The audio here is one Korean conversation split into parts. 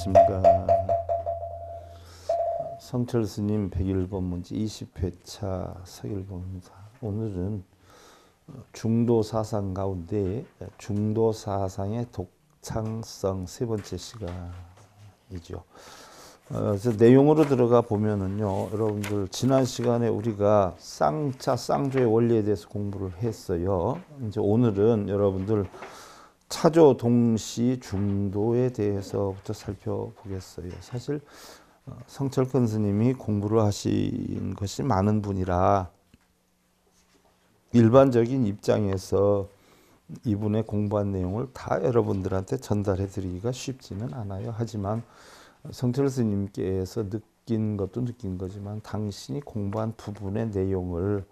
안녕하십니까. 성철 스님 1 0 1 문제 20회차 서열교입니다. 오늘은 중도 사상 가운데 중도 사상의 독창성 세 번째 시간이죠. 어, 내용으로 들어가 보면은요, 여러분들 지난 시간에 우리가 쌍차 쌍조의 원리에 대해서 공부를 했어요. 이제 오늘은 여러분들 차조 동시 중도에 대해서부터 살펴보겠어요. 사실 어, 성철 큰 스님이 공부를 하신 것이 많은 분이라 일반적인 입장에서 이분의 공부한 내용을 다 여러분들한테 전달해 드리기가 쉽지는 않아요. 하지만 성철 스님께서 느낀 것도 느낀 거지만 당신이 공부한 부분의 내용을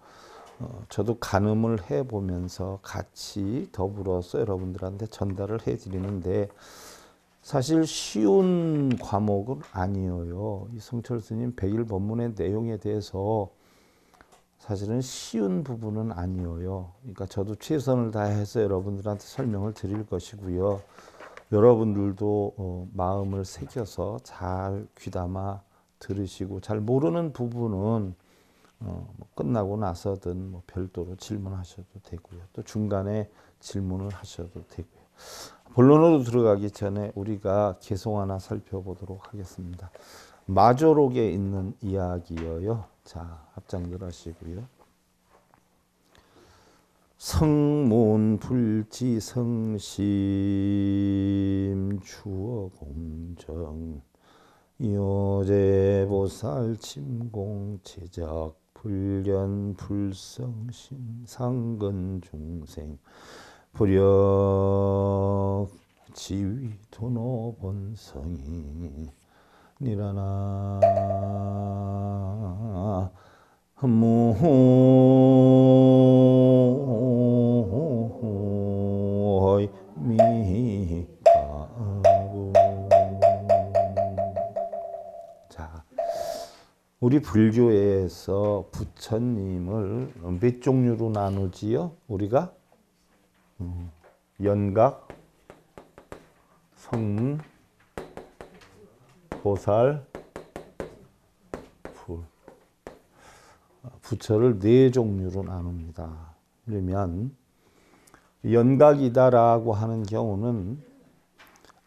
어, 저도 가늠을 해보면서 같이 더불어서 여러분들한테 전달을 해드리는데 사실 쉬운 과목은 아니에요. 이 성철 스님 백일 법문의 내용에 대해서 사실은 쉬운 부분은 아니에요. 그러니까 저도 최선을 다해서 여러분들한테 설명을 드릴 것이고요. 여러분들도 어, 마음을 새겨서 잘 귀담아 들으시고 잘 모르는 부분은 어, 뭐 끝나고 나서든 뭐 별도로 질문하셔도 되고요. 또 중간에 질문을 하셔도 되고요. 본론으로 들어가기 전에 우리가 개송 하나 살펴보도록 하겠습니다. 마조록에 있는 이야기여요. 자, 합장들 하시고요. 성문 불지 성심 주어 공정 요제보살 침공 제작 불련 불성심 상근 중생 불역 지위 도노 본성이 니라나 흠무 우리 불교에서 부처님을 몇 종류로 나누지요? 우리가 음, 연각, 성문, 보살, 불. 아, 부처를 네 종류로 나눕니다. 그러면 연각이다라고 하는 경우는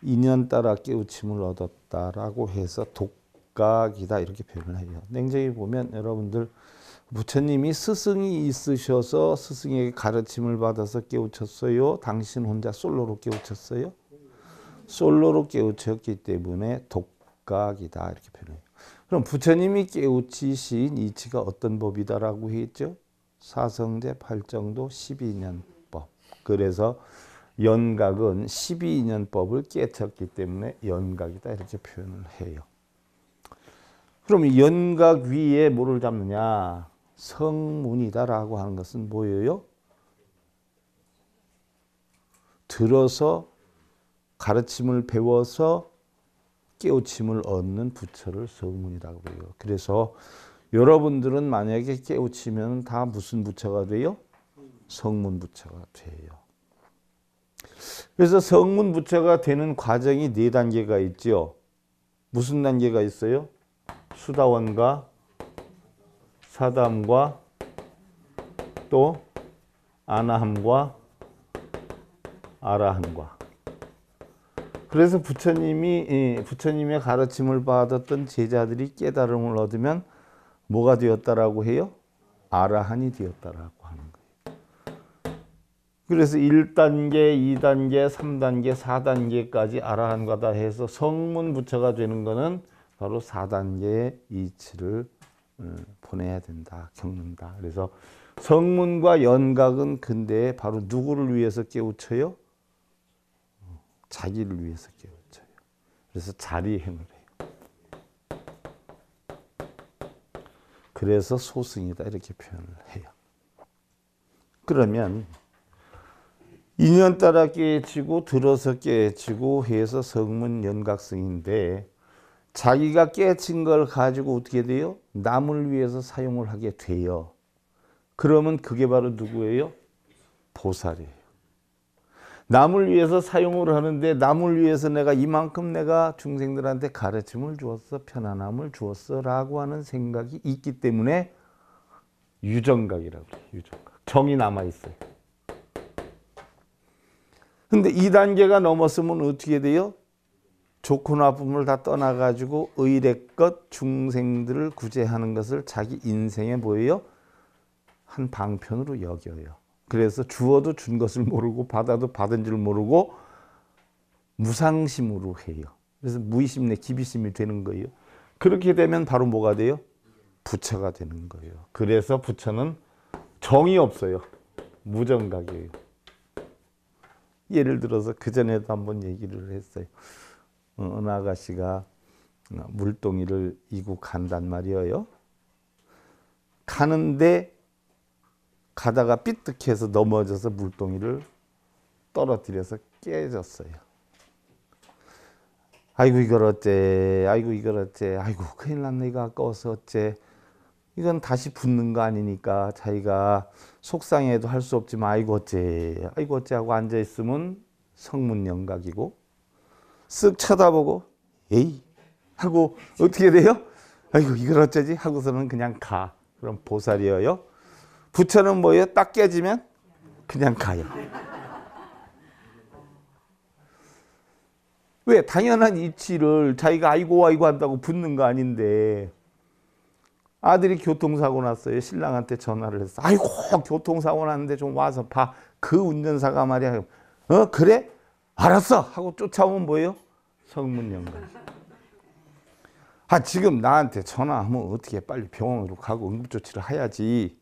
인연따라 깨우침을 얻었다라고 해서 독 각각이다 이렇게 표현을 해요. 냉정히 보면 여러분들 부처님이 스승이 있으셔서 스승에게 가르침을 받아서 깨우쳤어요. 당신 혼자 솔로로 깨우쳤어요. 솔로로 깨우쳤기 때문에 독각이다 이렇게 표현해요. 그럼 부처님이 깨우치신 이치가 어떤 법이다라고 했죠? 사성제 팔정도 12년법. 그래서 연각은 12년법을 깨쳤기 때문에 연각이다 이렇게 표현을 해요. 그럼 연각 위에 뭐를 잡느냐? 성문이다라고 하는 것은 뭐예요? 들어서 가르침을 배워서 깨우침을 얻는 부처를 성문이라고 해요. 그래서 여러분들은 만약에 깨우치면 다 무슨 부처가 돼요? 성문 부처가 돼요. 그래서 성문 부처가 되는 과정이 네 단계가 있지 무슨 단계가 있어요? 수다원과 사담과 또 아나함과 아라함과 그래서 부처님이 부처님의 가르침을 받았던 제자들이 깨달음을 얻으면 뭐가 되었다라고 해요? 아라한이 되었다라고 하는 거예요. 그래서 1단계, 2단계, 3단계, 4단계까지 아라한과 다 해서 성문 부처가 되는 거는 바로 4단계의 이치를 음, 보내야 된다, 겪는다. 그래서 성문과 연각은 근데 바로 누구를 위해서 깨우쳐요? 자기를 위해서 깨우쳐요. 그래서 자리행을 해요. 그래서 소승이다 이렇게 표현을 해요. 그러면 인연 따라 깨치고 들어서 깨치고 해서 성문 연각승인데 자기가 깨친 걸 가지고 어떻게 돼요? 남을 위해서 사용을 하게 돼요. 그러면 그게 바로 누구예요? 보살이에요. 남을 위해서 사용을 하는데 남을 위해서 내가 이만큼 내가 중생들한테 가르침을 주었어 편안함을 주었어 라고 하는 생각이 있기 때문에 유정각이라고 그요 유정각. 정이 남아있어요. 근데 2단계가 넘었으면 어떻게 돼요? 좋고 나쁨을 다 떠나가지고 의례껏 중생들을 구제하는 것을 자기 인생에 보여 한 방편으로 여겨요. 그래서 주어도 준 것을 모르고 받아도 받은 줄 모르고 무상심으로 해요. 그래서 무의심 내 기비심이 되는 거예요. 그렇게 되면 바로 뭐가 돼요? 부처가 되는 거예요. 그래서 부처는 정이 없어요. 무정각이에요. 예를 들어서 그전에도 한번 얘기를 했어요. 은아가씨가 어, 어, 물동이를 이고 간단 말이에요. 가는데 가다가 삐뚤해서 넘어져서 물동이를 떨어뜨려서 깨졌어요. 아이고 이걸 어째 아이고 이걸 어째 아이고 큰일 났네 이거 아까워서 어째 이건 다시 붙는 거 아니니까 자기가 속상해도 할 수 없지만 아이고 어째 아이고 어째 하고 앉아있으면 성문 영각이고 쓱 쳐다보고 에이 하고 어떻게 돼요? 아이고 이걸 어쩌지 하고서는 그냥 가. 그럼 보살이에요. 부처는 뭐예요? 딱 깨지면 그냥 가요. 왜 당연한 이치를 자기가 아이고 아이고 한다고 붙는 거 아닌데 아들이 교통사고 났어요. 신랑한테 전화를 했어. 아이고 교통사고 났는데 좀 와서 봐. 그 운전사가 말이야. 어 그래? 알았어 하고 쫓아오면 뭐예요? 성문연관. 아 지금 나한테 전화하면 어떻게 빨리 병원으로 가고 응급조치를 해야지.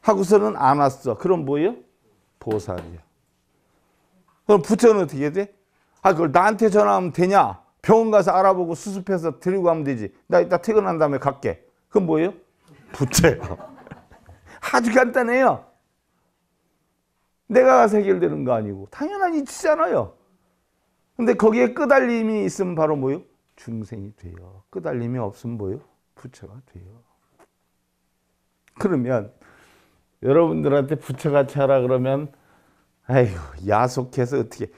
하고서는 안 왔어. 그럼 뭐예요? 보살이요. 그럼 부처는 어떻게 돼? 아 그걸 나한테 전화하면 되냐? 병원 가서 알아보고 수습해서 데리고 가면 되지. 나 이따 퇴근한 다음에 갈게. 그건 뭐예요? 부채요. 아주 간단해요. 내가 가서 해결되는 거 아니고 당연한 이치잖아요. 근데 거기에 끄달림이 있으면 바로 뭐요? 중생이 돼요. 끄달림이 없으면 뭐요? 부처가 돼요. 그러면 여러분들한테 부처가 차라 그러면 아휴 야속해서 어떻게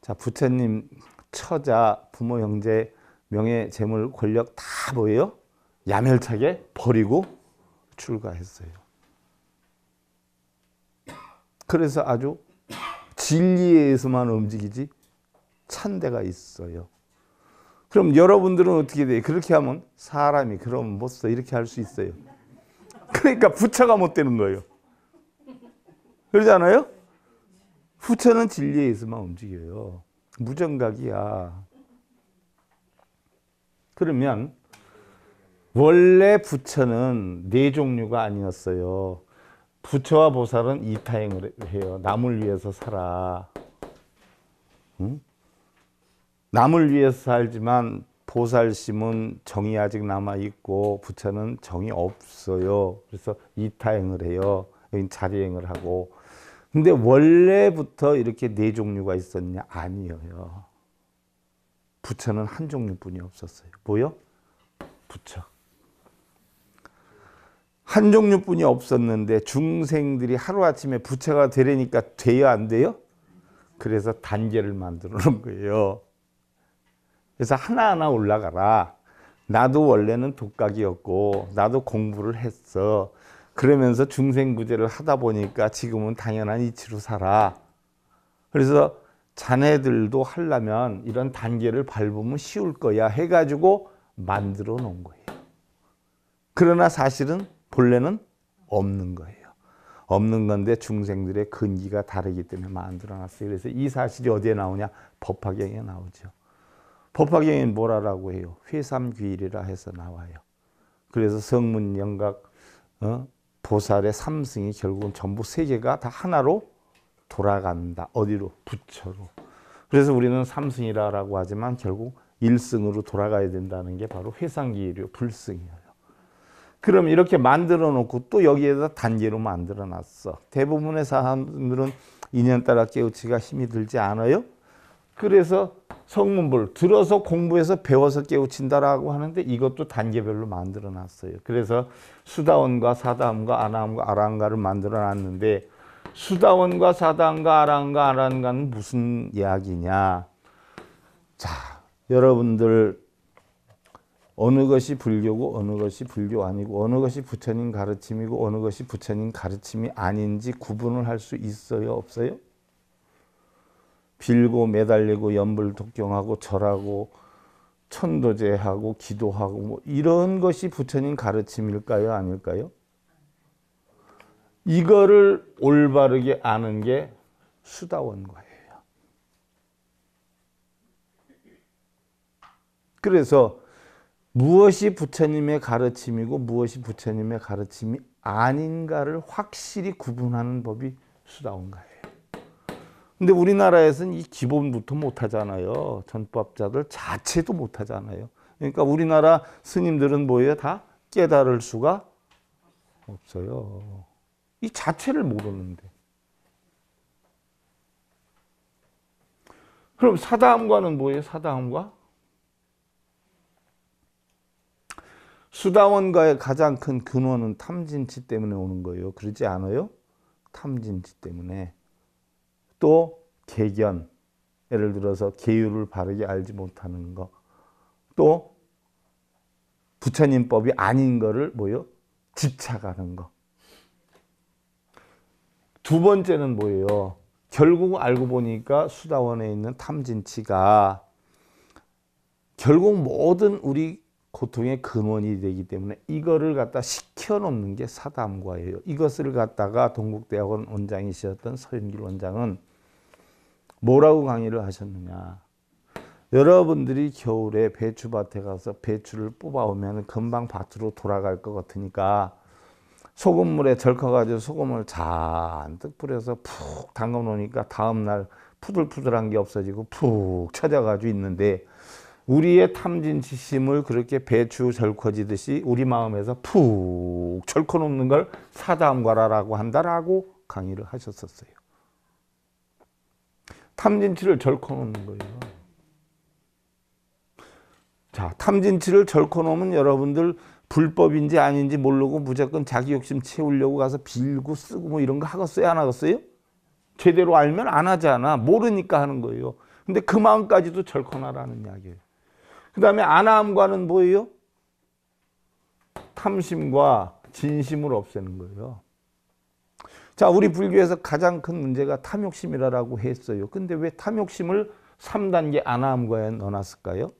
자 부처님 처자 부모 형제 명예 재물 권력 다 뭐예요? 야멸차게 버리고 출가했어요. 그래서 아주 진리에서만 움직이지 찬 데가 있어요. 그럼 여러분들은 어떻게 돼요? 그렇게 하면 사람이 그럼 못 써. 이렇게 할 수 있어요. 그러니까 부처가 못 되는 거예요. 그러지 않아요? 부처는 진리에 있어만 움직여요. 무정각이야. 그러면 원래 부처는 네 종류가 아니었어요. 부처와 보살은 이타행을 해요. 남을 위해서 살아. 응? 남을 위해서 살지만 보살심은 정이 아직 남아 있고 부처는 정이 없어요. 그래서 이타행을 해요. 여긴 자리행을 하고. 근데 원래부터 이렇게 네 종류가 있었냐? 아니에요. 부처는 한 종류뿐이 없었어요. 뭐요? 부처. 한 종류뿐이 없었는데 중생들이 하루아침에 부처가 되려니까 돼요 안 돼요? 그래서 단계를 만들어 놓은 거예요. 그래서 하나하나 올라가라. 나도 원래는 독각이었고 나도 공부를 했어. 그러면서 중생구제를 하다 보니까 지금은 당연한 이치로 살아. 그래서 자네들도 하려면 이런 단계를 밟으면 쉬울 거야 해가지고 만들어 놓은 거예요. 그러나 사실은 본래는 없는 거예요. 없는 건데 중생들의 근기가 다르기 때문에 만들어 놨어요. 그래서 이 사실이 어디에 나오냐? 법화경에 나오죠. 법화경에 뭐라라고 해요? 회삼귀일이라 해서 나와요. 그래서 성문, 영각, 어? 보살의 삼승이 결국은 전부 세 개가 다 하나로 돌아간다. 어디로? 부처로. 그래서 우리는 삼승이라고 하지만 결국 일승으로 돌아가야 된다는 게 바로 회상기일이요. 불승이에요. 그럼 이렇게 만들어 놓고 또 여기에다 단계로 만들어 놨어. 대부분의 사람들은 인연따라 깨우치가 힘이 들지 않아요. 그래서 성문불 들어서 공부해서 배워서 깨우친다라고 하는데 이것도 단계별로 만들어 놨어요. 그래서 수다원과 사다함과 아나함과 아랑가를 만들어 놨는데 수다원과 사다함과 아랑가 아랑가는 무슨 이야기냐? 자, 여러분들 어느 것이 불교고 어느 것이 불교 아니고 어느 것이 부처님 가르침이고 어느 것이 부처님 가르침이 아닌지 구분을 할 수 있어요, 없어요? 빌고 매달리고 연불 독경하고 절하고 천도제하고 기도하고 뭐 이런 것이 부처님 가르침일까요? 아닐까요? 이거를 올바르게 아는 게 수다원 거예요. 그래서 무엇이 부처님의 가르침이고 무엇이 부처님의 가르침이 아닌가를 확실히 구분하는 법이 수다원가예요. 근데 우리나라에서는 이 기본부터 못하잖아요. 전법자들 자체도 못하잖아요. 그러니까 우리나라 스님들은 뭐예요? 다 깨달을 수가 없어요. 이 자체를 모르는데. 그럼 사다함과는 뭐예요? 사다함과? 수다원과의 가장 큰 근원은 탐진치 때문에 오는 거예요. 그렇지 않아요? 탐진치 때문에. 또 개견, 예를 들어서 계율을 바르게 알지 못하는 것, 또 부처님법이 아닌 거를 뭐요? 집착하는 거. 두 번째는 뭐예요? 결국 알고 보니까 수다원에 있는 탐진치가 결국 모든 우리 고통의 근원이 되기 때문에 이거를 갖다 시켜놓는 게 사담과예요. 이것을 갖다가 동국대학원 원장이셨던 서윤길 원장은 뭐라고 강의를 하셨느냐. 여러분들이 겨울에 배추밭에 가서 배추를 뽑아오면 금방 밭으로 돌아갈 것 같으니까 소금물에 절커가지고 소금을 잔뜩 뿌려서 푹 담가 놓으니까 다음날 푸들푸들한 게 없어지고 푹 찾아가지고 있는데 우리의 탐진치심을 그렇게 배추 절커지듯이 우리 마음에서 푹 절커 놓는 걸 사담과라라고 한다라고 강의를 하셨었어요. 탐진치를 절코 놓는 거예요. 자, 탐진치를 절커 놓으면 여러분들 불법인지 아닌지 모르고 무조건 자기 욕심 채우려고 가서 빌고 쓰고 뭐 이런 거 하겠어요? 안 하겠어요? 제대로 알면 안 하잖아. 모르니까 하는 거예요. 근데 그 마음까지도 절커나라는 이야기예요. 그 다음에 안함과는 뭐예요? 탐심과 진심을 없애는 거예요. 자, 우리 불교에서 가장 큰 문제가 탐욕심이라고 했어요. 근데 왜 탐욕심을 3단계 안함과에 넣어놨을까요?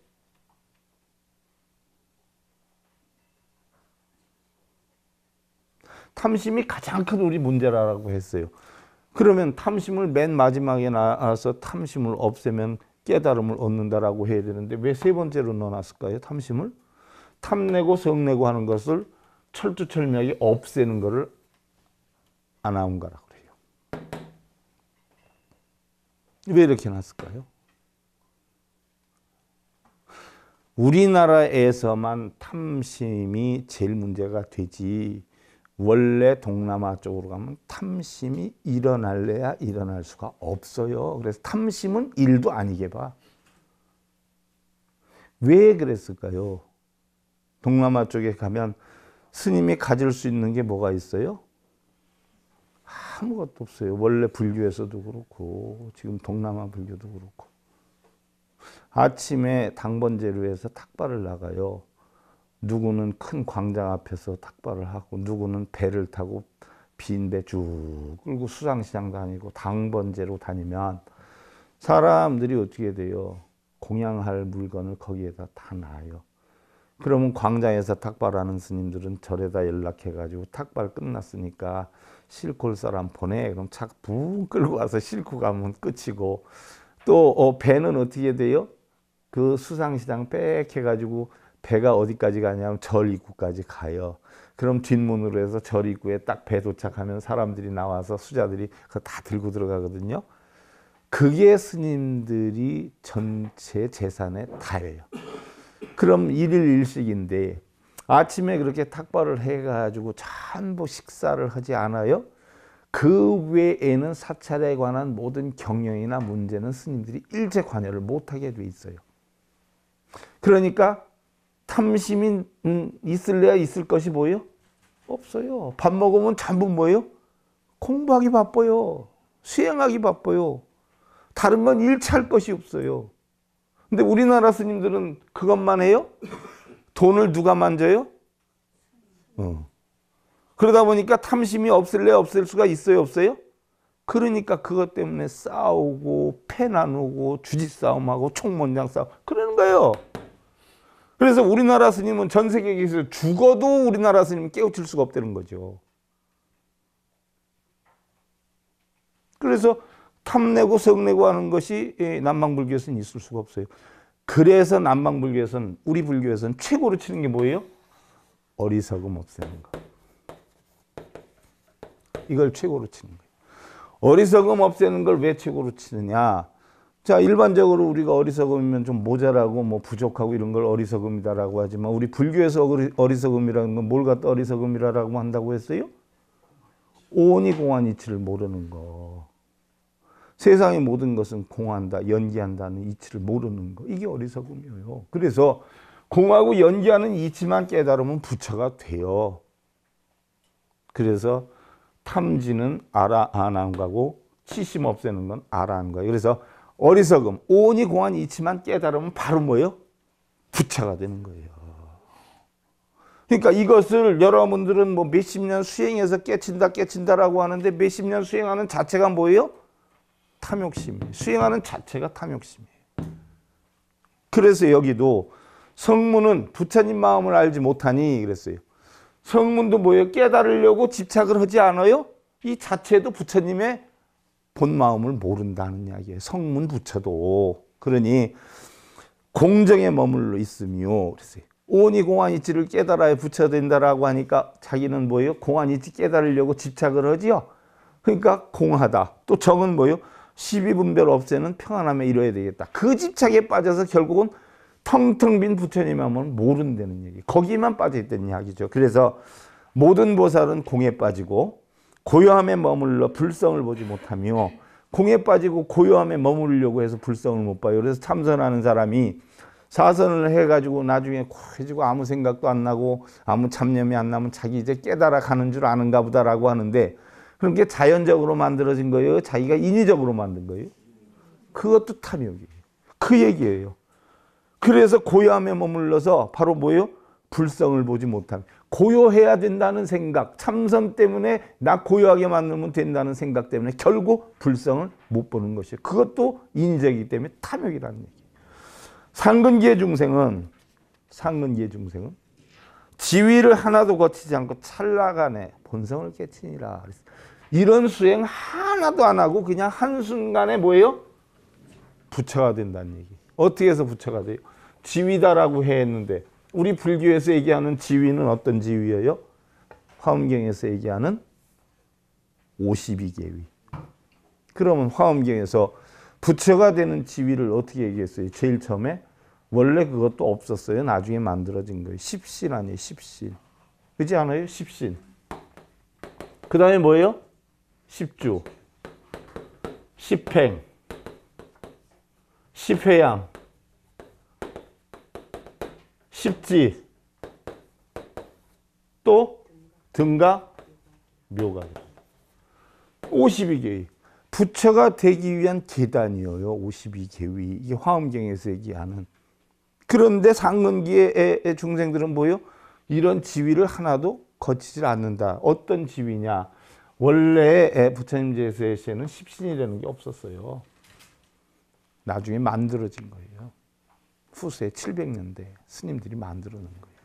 탐심이 가장 큰 우리 문제라고 했어요. 그러면 탐심을 맨 마지막에 나와서 탐심을 없애면 깨달음을 얻는다라고 해야 되는데 왜 세 번째로 넣어놨을까요? 탐심을? 탐내고 성내고 하는 것을 철두철미하게 없애는 것을 아나운가라고 그래요. 왜 이렇게 났을까요? 우리나라에서만 탐심이 제일 문제가 되지 원래 동남아 쪽으로 가면 탐심이 일어날래야 일어날 수가 없어요. 그래서 탐심은 일도 아니게 봐. 왜 그랬을까요? 동남아 쪽에 가면 스님이 가질 수 있는 게 뭐가 있어요? 아무것도 없어요. 원래 불교에서도 그렇고 지금 동남아 불교도 그렇고 아침에 당번제로 해서 탁발을 나가요. 누구는 큰 광장 앞에서 탁발을 하고 누구는 배를 타고 빈 배 쭉 끌고 수상시장 다니고 당번제로 다니면 사람들이 어떻게 돼요? 공양할 물건을 거기에다 다 놔요. 그러면 광장에서 탁발하는 스님들은 절에다 연락해가지고 탁발 끝났으니까 싣고 올 사람 보내. 그럼 차붕 끌고 와서 싣고 가면 끝이고 또 어, 배는 어떻게 돼요? 그 수상시장 빽 해가지고 배가 어디까지 가냐면 절 입구까지 가요. 그럼 뒷문으로 해서 절 입구에 딱 배 도착하면 사람들이 나와서 수자들이 그거 다 들고 들어가거든요. 그게 스님들이 전체 재산의 다예요. 그럼 일일 일식인데 아침에 그렇게 탁발을 해가지고 전부 식사를 하지 않아요. 그 외에는 사찰에 관한 모든 경영이나 문제는 스님들이 일제 관여를 못하게 돼 있어요. 그러니까 탐심인 음, 있을래야 있을 것이 뭐예요? 없어요. 밥 먹으면 전부 뭐예요? 공부하기 바빠요. 수행하기 바빠요. 다른 건 일치할 것이 없어요. 근데 우리나라 스님들은 그것만 해요? 돈을 누가 만져요? 어. 그러다 보니까 탐심이 없을래 없을 수가 있어요 없어요? 그러니까 그것 때문에 싸우고 패 나누고 주짓 싸움하고 총문장 싸움 그러는 거예요. 그래서 우리나라 스님은 전 세계에서 죽어도 우리나라 스님 깨우칠 수가 없다는 거죠. 그래서 탐내고 성내고 하는 것이 예, 남방불교에서는 있을 수가 없어요. 그래서 남방 불교에서는 우리 불교에서는 최고로 치는 게 뭐예요? 어리석음 없애는 거. 이걸 최고로 치는 거예요. 어리석음 없애는 걸 왜 최고로 치느냐? 자, 일반적으로 우리가 어리석음이면 좀 모자라고 뭐 부족하고 이런 걸 어리석음이다라고 하지만 우리 불교에서 어리석음이라는 건 뭘 갖다 어리석음이라고 한다고 했어요? 오니 공한 이치를 모르는 거. 세상의 모든 것은 공한다, 연기한다는 이치를 모르는 거. 이게 어리석음이에요. 그래서 공하고 연기하는 이치만 깨달으면 부처가 돼요. 그래서 탐지는 알아 안 한가고 치심 없애는 건 알아 안 가요. 그래서 어리석음, 오온이 공한 이치만 깨달으면 바로 뭐예요? 부처가 되는 거예요. 그러니까 이것을 여러분들은 뭐 몇십 년 수행해서 깨친다 깨친다라고 하는데 몇십 년 수행하는 자체가 뭐예요? 탐욕심이에요. 수행하는 자체가 탐욕심이에요. 그래서 여기도 성문은 부처님 마음을 알지 못하니 그랬어요. 성문도 뭐예요? 깨달으려고 집착을 하지 않아요? 이 자체도 부처님의 본 마음을 모른다는 이야기예요. 성문 부처도. 그러니 공정에 머물러 있으며 그랬어요. 오니 공안이치를 깨달아야 부처 된다라고 하니까 자기는 뭐예요? 공안이치 깨달으려고 집착을 하지요. 그러니까 공하다. 또 정은 뭐예요? 12분별 없애는 평안함에 이뤄야 되겠다. 그 집착에 빠져서 결국은 텅텅 빈 부처님 하면 모른다는 얘기. 거기만 빠져있다는 이야기죠. 그래서 모든 보살은 공에 빠지고 고요함에 머물러 불성을 보지 못하며 공에 빠지고 고요함에 머무르려고 해서 불성을 못 봐요. 그래서 참선하는 사람이 사선을 해가지고 나중에 해지고 아무 생각도 안 나고 아무 참념이 안 나면 자기 이제 깨달아 가는 줄 아는가 보다라고 하는데 그러니까 자연적으로 만들어진 거예요? 자기가 인위적으로 만든 거예요? 그것도 탐욕이에요. 그 얘기예요. 그래서 고요함에 머물러서 바로 뭐예요? 불성을 보지 못함. 고요해야 된다는 생각, 참선 때문에 나 고요하게 만들면 된다는 생각 때문에 결국 불성을 못 보는 것이에요. 그것도 인위적이기 때문에 탐욕이라는 얘기예요. 상근기의 중생은 상근기의 중생은 지위를 하나도 거치지 않고 찰나간에 본성을 깨치니라. 이런 수행 하나도 안 하고 그냥 한순간에 뭐예요? 부처가 된다는 얘기. 어떻게 해서 부처가 돼요? 지위다라고 했는데 우리 불교에서 얘기하는 지위는 어떤 지위예요? 화엄경에서 얘기하는 52계위. 그러면 화엄경에서 부처가 되는 지위를 어떻게 얘기했어요? 제일 처음에 원래 그것도 없었어요. 나중에 만들어진 거예요. 십신 아니에요. 십신. 그지 않아요? 십신. 그 다음에 뭐예요? 10주 10행 10회양 10지 또등가 묘가 52개의 부처가 되기 위한 계단이에요 5 2개의 이게 화엄경에서 얘기하는 그런데 상근기의 중생들은 뭐요? 이런 지위를 하나도 거치질 않는다 어떤 지위냐 원래 부처님 제서의 시에는 십신이라는 게 없었어요. 나중에 만들어진 거예요. 후세 700년대 스님들이 만들어 놓 거예요.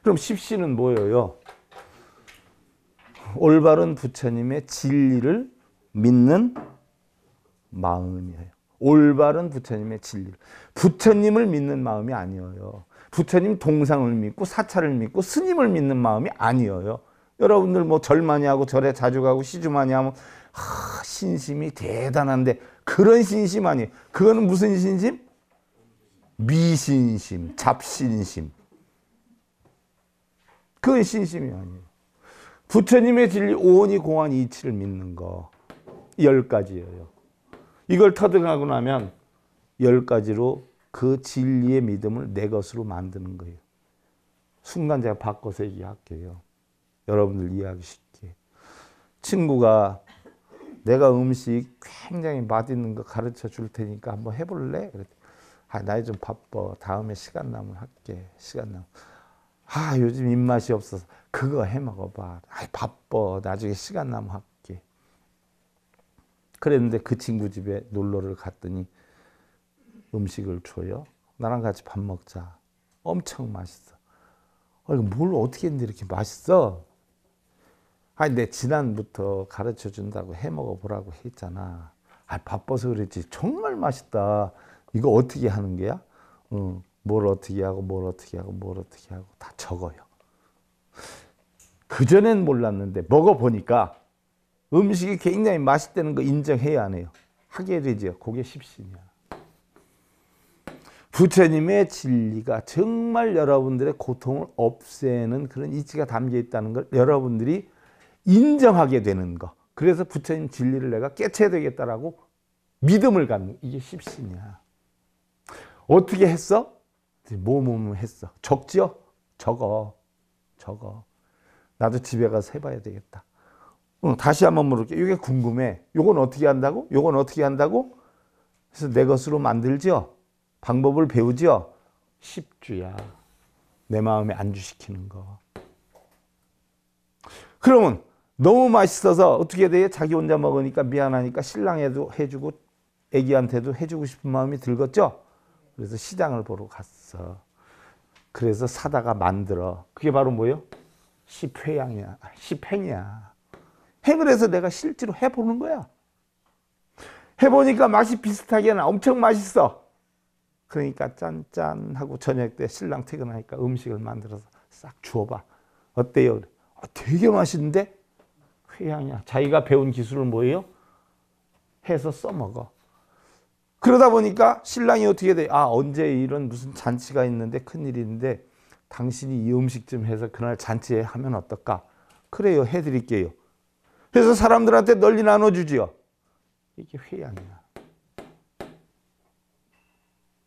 그럼 십신은 뭐예요? 올바른 부처님의 진리를 믿는 마음이에요. 올바른 부처님의 진리. 부처님을 믿는 마음이 아니에요. 부처님 동상을 믿고 사찰을 믿고 스님을 믿는 마음이 아니에요. 여러분들 뭐 절 많이 하고 절에 자주 가고 시주 많이 하면 하, 신심이 대단한데 그런 신심 아니에요. 그거는 무슨 신심? 미신심, 잡신심. 그건 신심이 아니에요. 부처님의 진리 오원이 공안 이치를 믿는 거. 열 가지예요. 이걸 터득하고 나면 열 가지로 그 진리의 믿음을 내 것으로 만드는 거예요. 순간 제가 바꿔서 얘기할게요. 여러분들 이해하기 쉽게. 친구가 내가 음식 굉장히 맛있는 거 가르쳐 줄 테니까 한번 해볼래? 그랬더니, 아, 나이 좀 바빠. 다음에 시간 나면 할게. 시간 나면. 아, 요즘 입맛이 없어서 그거 해 먹어봐. 아, 바빠. 나중에 시간 나면 할게. 그랬는데 그 친구 집에 놀러를 갔더니 음식을 줘요. 나랑 같이 밥 먹자. 엄청 맛있어. 아, 이거 뭘 어떻게 했는데 이렇게 맛있어? 아니 내 지난부터 가르쳐 준다고 해 먹어 보라고 했잖아. 아 바빠서 그랬지. 정말 맛있다. 이거 어떻게 하는 거야 응. 뭘 어떻게 하고 뭘 어떻게 하고 뭘 어떻게 하고 다 적어요. 그전엔 몰랐는데 먹어보니까 음식이 굉장히 맛있다는 거 인정해야 하네요. 하게 되죠. 그게 십신이야. 부처님의 진리가 정말 여러분들의 고통을 없애는 그런 이치가 담겨 있다는 걸 여러분들이 인정하게 되는 거. 그래서 부처님 진리를 내가 깨쳐야 되겠다라고 믿음을 갖는 이게 십신이야. 어떻게 했어? 뭐뭐뭐 했어. 적지요? 적어. 적어. 나도 집에 가서 해봐야 되겠다. 어, 다시 한번 물을게. 이게 궁금해. 요건 어떻게 한다고? 요건 어떻게 한다고? 그래서 내 것으로 만들지요. 방법을 배우지요. 십주야. 내 마음에 안주시키는 거. 그러면 너무 맛있어서 어떻게 해야 돼? 자기 혼자 먹으니까 미안하니까 신랑에도 해주고 애기한테도 해주고 싶은 마음이 들겠죠? 그래서 시장을 보러 갔어. 그래서 사다가 만들어. 그게 바로 뭐예요? 십회양이야. 아, 십행이야. 행을 해서 내가 실제로 해보는 거야. 해보니까 맛이 비슷하게 나. 엄청 맛있어. 그러니까 짠짠 하고 저녁 때 신랑 퇴근하니까 음식을 만들어서 싹 주워봐. 어때요? 아, 되게 맛있는데? 회양이야. 자기가 배운 기술을 뭐예요? 해서 써먹어. 그러다 보니까 신랑이 어떻게 돼? 아 언제 이런 무슨 잔치가 있는데 큰일인데 당신이 이 음식 좀 해서 그날 잔치에 하면 어떨까? 그래요 해드릴게요. 그래서 사람들한테 널리 나눠주지요. 이게 회양이야.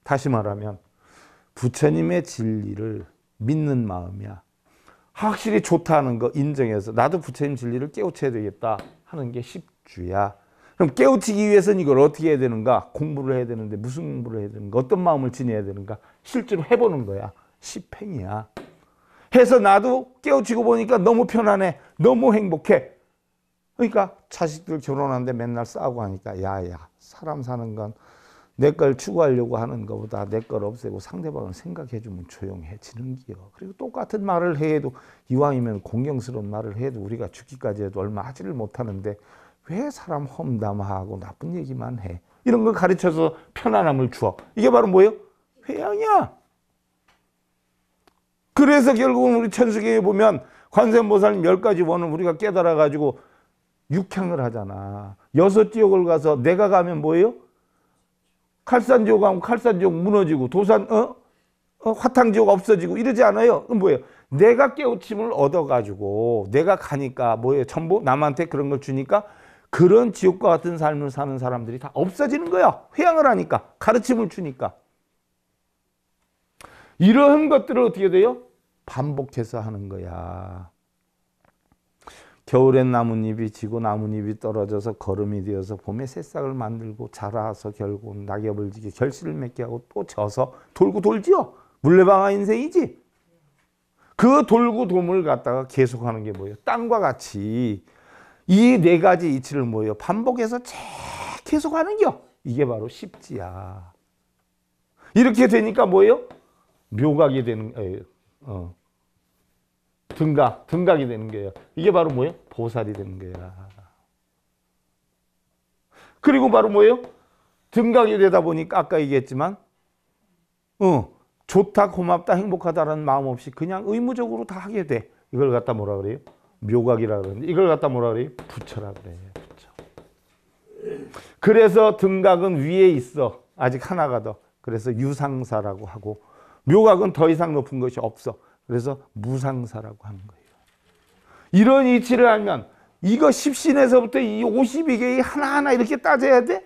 다시 말하면 부처님의 진리를 믿는 마음이야. 확실히 좋다는 거 인정해서 나도 부처님 진리를 깨우쳐야 되겠다 하는 게 십주야. 그럼 깨우치기 위해서는 이걸 어떻게 해야 되는가? 공부를 해야 되는데 무슨 공부를 해야 되는가? 어떤 마음을 지내야 되는가? 실제로 해보는 거야. 십행이야. 해서 나도 깨우치고 보니까 너무 편안해. 너무 행복해. 그러니까 자식들 결혼하는데 맨날 싸우고 하니까 야야 사람 사는 건 내걸 추구하려고 하는 것보다 내 걸 없애고 상대방을 생각해주면 조용해지는 기요. 그리고 똑같은 말을 해도 이왕이면 공경스러운 말을 해도 우리가 죽기까지 해도 얼마 하지를 못하는데 왜 사람 험담하고 나쁜 얘기만 해? 이런 걸 가르쳐서 편안함을 주어. 이게 바로 뭐예요? 회양이야. 그래서 결국은 우리 천수경에 보면 관세음보살님 열 가지 원을 우리가 깨달아가지고 육향을 하잖아. 여섯 지역을 가서 내가 가면 뭐예요? 칼산 지옥 하면 칼산 지옥 무너지고 도산 어? 어? 화탕 지옥 없어지고 이러지 않아요. 그럼 뭐예요? 내가 깨우침을 얻어가지고 내가 가니까 뭐예요? 전부 남한테 그런 걸 주니까 그런 지옥과 같은 삶을 사는 사람들이 다 없어지는 거야. 회양을 하니까 가르침을 주니까. 이러 것들을 어떻게 돼요? 반복해서 하는 거야. 겨울엔 나뭇잎이 지고 나뭇잎이 떨어져서 거름이 되어서 봄에 새싹을 만들고 자라서 결국은 낙엽을 지게 결실을 맺게 하고 또 져서 돌고 돌지요. 물레방아 인생이지. 그 돌고 돔을 갖다가 계속하는 게 뭐예요? 땅과 같이 이 네 가지 이치를 뭐예요? 반복해서 계속하는 게요. 이게 바로 십지야. 이렇게 되니까 뭐예요? 묘각이 되는 거예요. 어. 어. 등각, 등각이 되는 거예요. 이게 바로 뭐예요? 보살이 되는 거예 그리고 바로 뭐예요? 등각이 되다 보니까 아까 얘기했지만 어, 좋다, 고맙다, 행복하다라는 마음 없이 그냥 의무적으로 다 하게 돼. 이걸 갖다 뭐라 그래요? 묘각이라 그러는데 이걸 갖다 뭐라 그래요? 부처라 그래요. 부처. 그래서 등각은 위에 있어. 아직 하나가 더. 그래서 유상사라고 하고 묘각은 더 이상 높은 것이 없어. 그래서 무상사라고 하는 거예요. 이런 이치를 알면 이거 1신에서부터이 52개의 하나하나 이렇게 따져야 돼?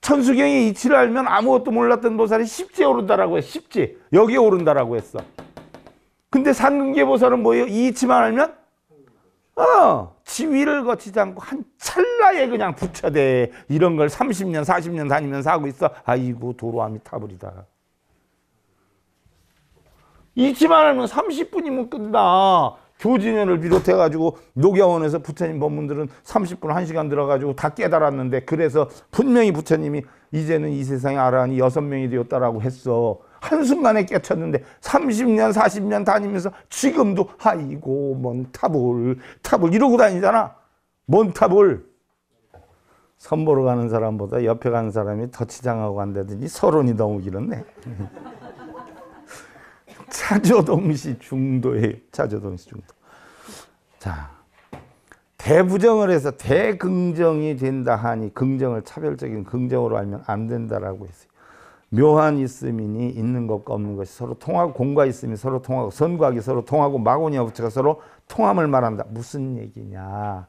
천수경의 이치를 알면 아무것도 몰랐던 보살이 십지에 오른다라고 해. 십지. 여기에 오른다라고 했어. 근데 상근계 보살은 뭐예요? 이치만 알면? 어, 지위를 거치지 않고 한 찰나에 그냥 부처대 이런 걸 30년, 40년 다니면서 하고 있어. 아이고, 도로함이 타버리다. 잊지만 하면 30분이면 끝나. 교진현을 비롯해가지고 노경원에서 부처님 법문들은 30분 1시간 들어가지고 다 깨달았는데 그래서 분명히 부처님이 이제는 이 세상에 알아하니 여 명이 되었다라고 했어. 한순간에 깨쳤는데 30년 40년 다니면서 지금도 아이고 뭔 타볼 타볼 이러고 다니잖아. 뭔 타볼. 선보러 가는 사람보다 옆에 가는 사람이 더 치장하고 간다든지 서론이 너무 길었네. 차조동시 중도에 차조동시 중도. 자, 대부정을 해서 대긍정이 된다 하니 긍정을 차별적인 긍정으로 알면 안 된다라고 했어요. 묘한 있음이니 있는 것과 없는 것이 서로 통하고 공과 있음이 서로 통하고 선과학이 서로 통하고 마고니와 부처가 서로 통함을 말한다. 무슨 얘기냐?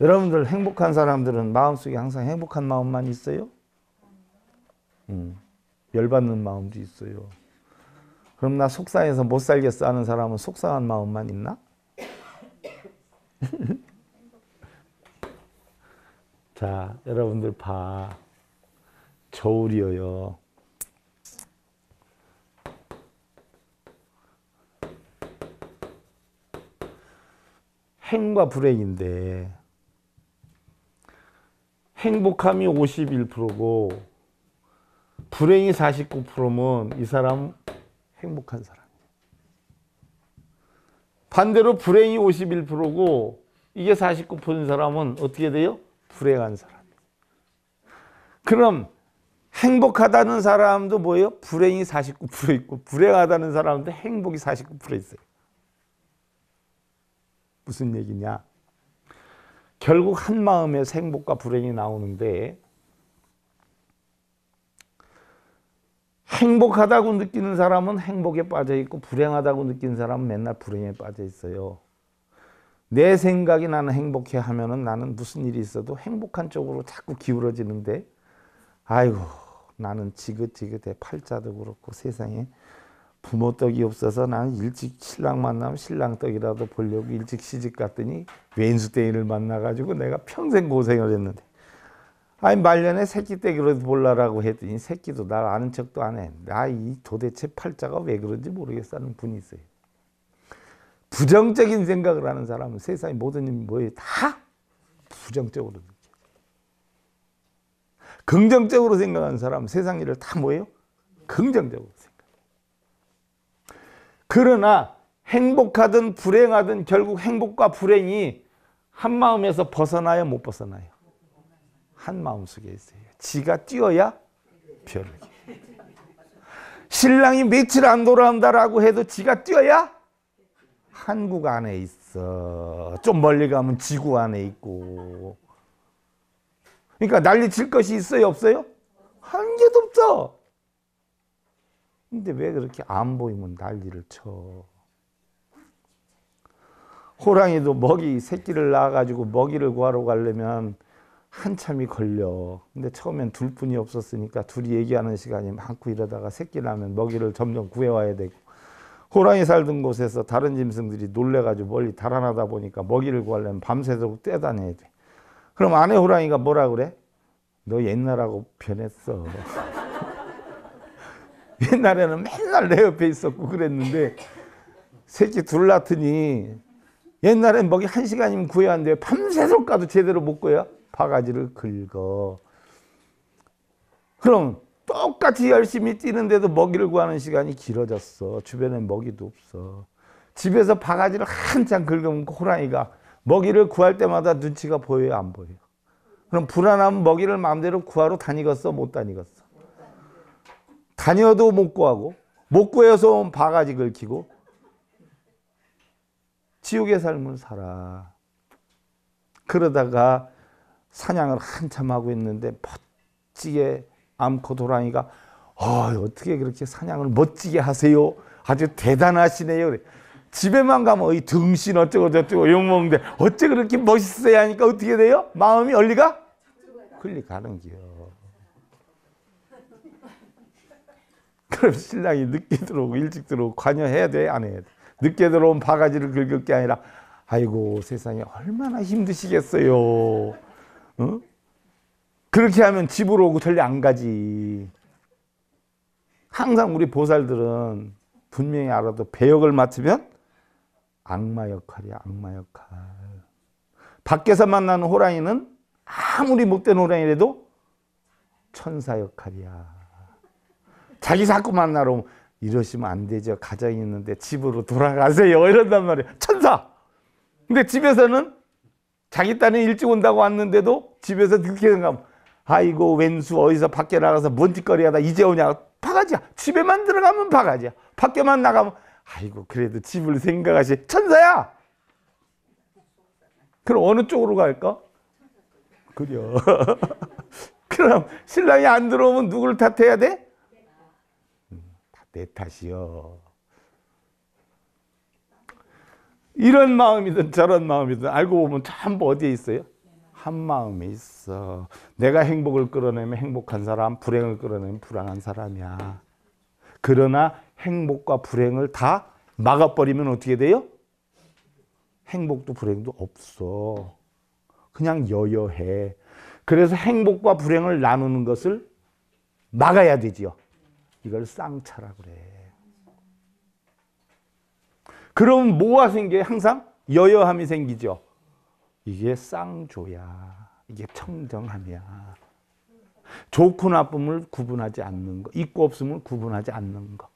여러분들 행복한 사람들은 마음속에 항상 행복한 마음만 있어요? 음, 열받는 마음도 있어요. 그럼 나 속상해서 못 살겠어 하는 사람은 속상한 마음만 있나? 자, 여러분들 봐. 겨울이요 행과 불행인데 행복함이 51%고 불행이 49%면 이 사람 행복한 사람이에요. 반대로 불행이 51%고 이게 49%인 사람은 어떻게 돼요? 불행한 사람. 그럼 행복하다는 사람도 뭐예요? 불행이 49% 있고 불행하다는 사람도 행복이 49% 있어요. 무슨 얘기냐? 결국 한마음에 행복과 불행이 나오는데 행복하다고 느끼는 사람은 행복에 빠져 있고 불행하다고 느끼는 사람은 맨날 불행에 빠져 있어요. 내 생각이 나는 행복해 하면은 나는 무슨 일이 있어도 행복한 쪽으로 자꾸 기울어지는데 아이고 나는 지긋지긋해 팔자도 그렇고 세상에 부모떡이 없어서 나는 일찍 신랑 만나면 신랑떡이라도 보려고 일찍 시집 갔더니 왼수땡이를 만나가지고 내가 평생 고생을 했는데 아니 말년에 새끼 때 그러지 볼라라고 했더니 새끼도 날 아는 척도 안 해. 나이 아, 도대체 팔자가 왜 그런지 모르겠다는 분이 있어요. 부정적인 생각을 하는 사람은 세상의 모든 뭐에 다 부정적으로 느껴요. 긍정적으로 생각하는 사람은 세상 일을 다 뭐예요? 긍정적으로 생각해요. 그러나 행복하든 불행하든 결국 행복과 불행이 한 마음에서 벗어나요, 못 벗어나요? 한 마음속에 있어요. 지가 뛰어야 벼이 신랑이 며칠 안 돌아온다라고 해도 지가 뛰어야 한국 안에 있어. 좀 멀리 가면 지구 안에 있고. 그러니까 난리 칠 것이 있어요, 없어요? 한 개도 없어. 근데 왜 그렇게 안 보이면 난리를 쳐? 호랑이도 먹이 새끼를 낳아가지고 먹이를 구하러 가려면 한참이 걸려. 근데 처음엔 둘뿐이 없었으니까 둘이 얘기하는 시간이 많고 이러다가 새끼 나면 먹이를 점점 구해와야 되고 호랑이 살던 곳에서 다른 짐승들이 놀래가지고 멀리 달아나다 보니까 먹이를 구하려면 밤새도록 떼다녀야 돼. 그럼 아내 호랑이가 뭐라 그래? 너 옛날하고 변했어. 옛날에는 맨날 내 옆에 있었고 그랬는데 새끼 둘 낳더니 옛날엔 먹이 한 시간이면 구해야 하는데 밤새도록 가도 제대로 못 구해요? 바가지를 긁어. 그럼 똑같이 열심히 뛰는데도 먹이를 구하는 시간이 길어졌어. 주변에 먹이도 없어. 집에서 바가지를 한참 긁으면 호랑이가 먹이를 구할 때마다 눈치가 보여요? 안 보여요? 그럼 불안하면 먹이를 마음대로 구하러 다니겠어? 못 다니겠어? 다녀도 못 구하고 못 구해서 온 바가지 긁히고 지옥의 삶을 살아. 그러다가 사냥을 한참 하고 있는데 멋지게 암코 도랑이가 어, 어떻게 그렇게 사냥을 멋지게 하세요? 아주 대단하시네요. 집에만 가면 이 등신 어쩌고 저쩌고 욕먹는데 어째 그렇게 멋있어야 하니까 어떻게 돼요? 마음이 얼리 가? 흘리 가는 기요. 그럼 신랑이 늦게 들어오고 일찍 들어오고 관여해야 돼? 안 해야 돼? 늦게 들어온 바가지를 긁을 게 아니라 아이고 세상에 얼마나 힘드시겠어요. 어? 그렇게 하면 집으로 오고 절대 안 가지. 항상 우리 보살들은 분명히 알아도 배역을 맡으면 악마 역할이야, 악마 역할. 밖에서 만나는 호랑이는 아무리 못된 호랑이라도 천사 역할이야. 자기 자꾸 만나러 오면 이러시면 안 되죠. 가정이 있는데 집으로 돌아가세요. 이런단 말이에요. 천사! 근데 집에서는 자기 딴에 일찍 온다고 왔는데도 집에서 늦게 가면 아이고 왼수 어디서 밖에 나가서 먼지거리 하다 이제 오냐 바가지야 집에만 들어가면 바가지야 밖에만 나가면 아이고 그래도 집을 생각하시 천사야 그럼 어느 쪽으로 갈까? 그려 그럼 신랑이 안 들어오면 누굴 탓해야 돼? 음, 내 탓이요 이런 마음이든 저런 마음이든 알고 보면 전부 어디에 있어요? 한 마음이 있어. 내가 행복을 끌어내면 행복한 사람, 불행을 끌어내면 불안한 사람이야. 그러나 행복과 불행을 다 막아버리면 어떻게 돼요? 행복도 불행도 없어. 그냥 여여해. 그래서 행복과 불행을 나누는 것을 막아야 되지요. 이걸 쌍차라 그래. 그럼 뭐가 생겨요? 항상 여여함이 생기죠. 이게 쌍조야. 이게 청정함이야. 좋고 나쁨을 구분하지 않는 거. 있고 없음을 구분하지 않는 거.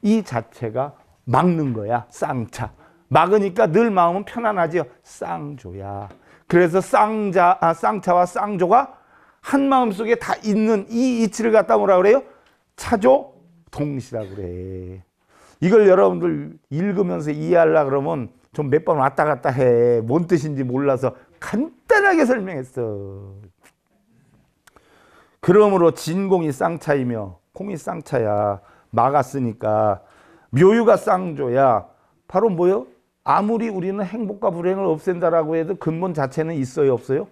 이 자체가 막는 거야. 쌍차. 막으니까 늘 마음은 편안하지요. 쌍조야. 그래서 쌍자, 아, 쌍차와 쌍조가 한 마음 속에 다 있는 이 이치를 갖다 뭐라 그래요? 차조 동시라고 그래. 이걸 여러분들 읽으면서 이해하려 고 그러면 좀 몇 번 왔다 갔다 해. 뭔 뜻인지 몰라서 간단하게 설명했어. 그러므로 진공이 쌍차이며 콩이 쌍차야. 막았으니까 묘유가 쌍조야. 바로 뭐요? 아무리 우리는 행복과 불행을 없앤다라고 해도 근본 자체는 있어요, 없어요?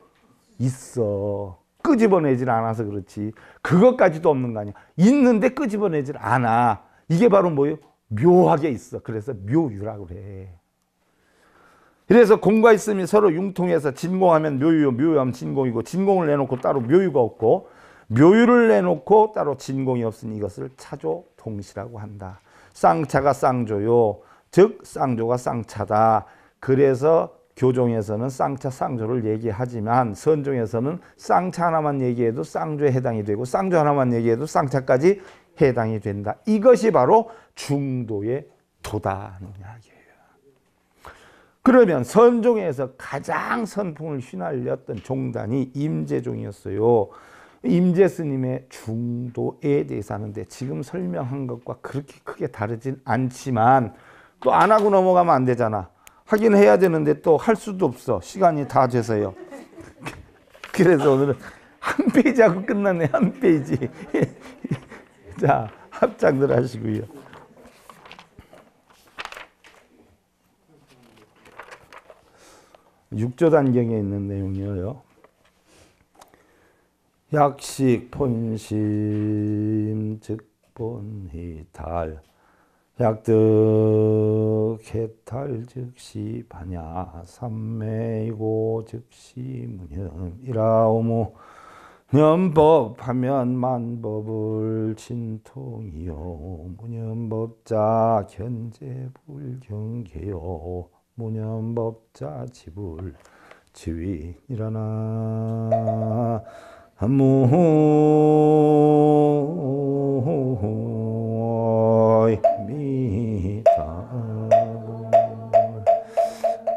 있어. 끄집어내질 않아서 그렇지. 그것까지도 없는 거 아니야. 있는데 끄집어내질 않아. 이게 바로 뭐예요? 묘하게 있어. 그래서 묘유라고 그래. 그래서 공과 있음이 서로 융통해서 진공하면 묘유, 요 묘유하면 진공이고 진공을 내놓고 따로 묘유가 없고 묘유를 내놓고 따로 진공이 없으니 이것을 차조 동시라고 한다. 쌍차가 쌍조요. 즉 쌍조가 쌍차다. 그래서 교종에서는 쌍차 쌍조를 얘기하지만 선종에서는 쌍차 하나만 얘기해도 쌍조에 해당이 되고 쌍조 하나만 얘기해도 쌍차까지 해당이 된다. 이것이 바로 중도에 도달하는 이야기예요. 그러면 선종에서 가장 선풍을 휘날렸던 종단이 임재종이었어요. 임재 스님의 중도에 대해서 하는데 지금 설명한 것과 그렇게 크게 다르진 않지만 또 안 하고 넘어가면 안 되잖아. 하긴 해야 되는데 또 할 수도 없어. 시간이 다 돼서요. 그래서 오늘은 한 페이지 하고 끝났네. 한 페이지. 자, 합장들 하시고요. 6조단경에 있는 내용이에요. 약식 본심 즉 본히 달 약득 해탈 즉시 반야 삼매이고 즉시 문현이라오무 년법하면 만법을 진통이요 무년법자 견제불경계요 무념법자 지불 지위일어나 무미다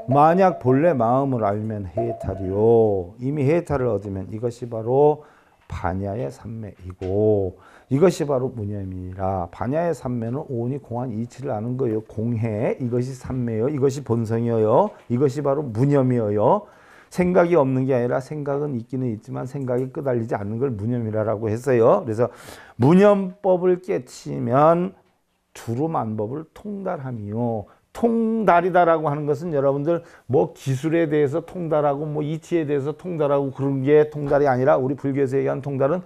만약 본래 마음을 알면 해탈이요 이미 해탈을 얻으면 이것이 바로 반야의 삼매이고 이것이 바로 무념이라 반야의 삼매는 오온이 공한 이치를 아는 거예요. 공해 이것이 삼매요. 이것이 본성이어요. 이것이 바로 무념이어요. 생각이 없는 게 아니라 생각은 있기는 있지만 생각이 끄달리지 않는 걸 무념이라고 했어요. 그래서 무념법을 깨치면 두루만법을 통달함이요. 통달이다라고 하는 것은 여러분들 뭐 기술에 대해서 통달하고 뭐 이치에 대해서 통달하고 그런 게 통달이 아니라 우리 불교에서 얘기하 통달은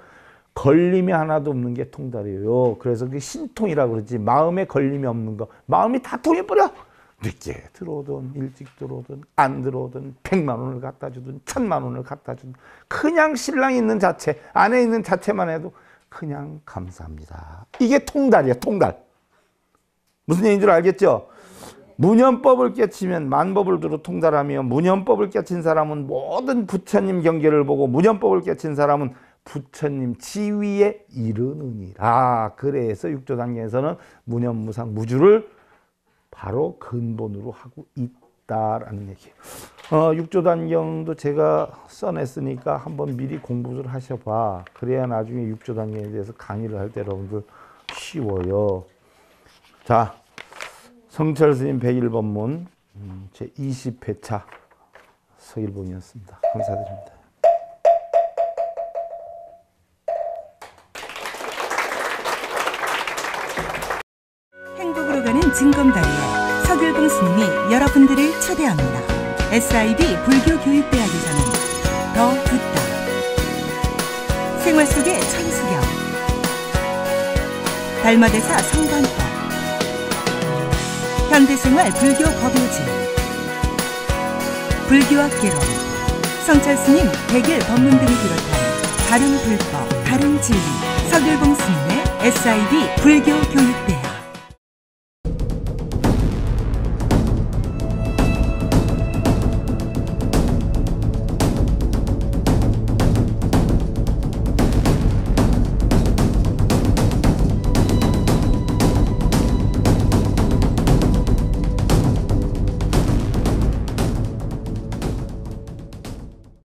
걸림이 하나도 없는 게 통달이에요. 그래서 그신통이라 그러지. 마음에 걸림이 없는 거. 마음이 다 통해버려. 늦게 들어오든 일찍 들어오든 안 들어오든 백만 원을 갖다 주든 천만 원을 갖다 주든 그냥 신랑 있는 자체 안에 있는 자체만 해도 그냥 감사합니다. 이게 통달이야 통달. 무슨 얘기인 줄 알겠죠? 무념법을 깨치면 만법을 두루 통달하며 무념법을 깨친 사람은 모든 부처님 경계를 보고 무념법을 깨친 사람은 부처님 지위에 이르느니라. 아, 그래서 육조 단계에서는 무념무상 무주를 바로 근본으로 하고 있다라는 얘기예요. 어, 육조 단경도 제가 써냈으니까 한번 미리 공부를 하셔봐. 그래야 나중에 육조 단경에 대해서 강의를 할 때 여러분들 쉬워요. 자, 성철 스님 101번문 음, 제20회차 서일본이었습니다 감사드립니다. 증검다리에 서글봉 스님이 여러분들을 초대합니다. SIB 불교교육대학에서는 더 듣다. 생활 속의 천수경. 달마대사 성관법. 현대생활 불교 법요지. 불교학 개론. 성찰스님 백일 법문 등을 비롯한 다른 불법, 다른 진리. 서글봉 스님의 SIB 불교교육대학.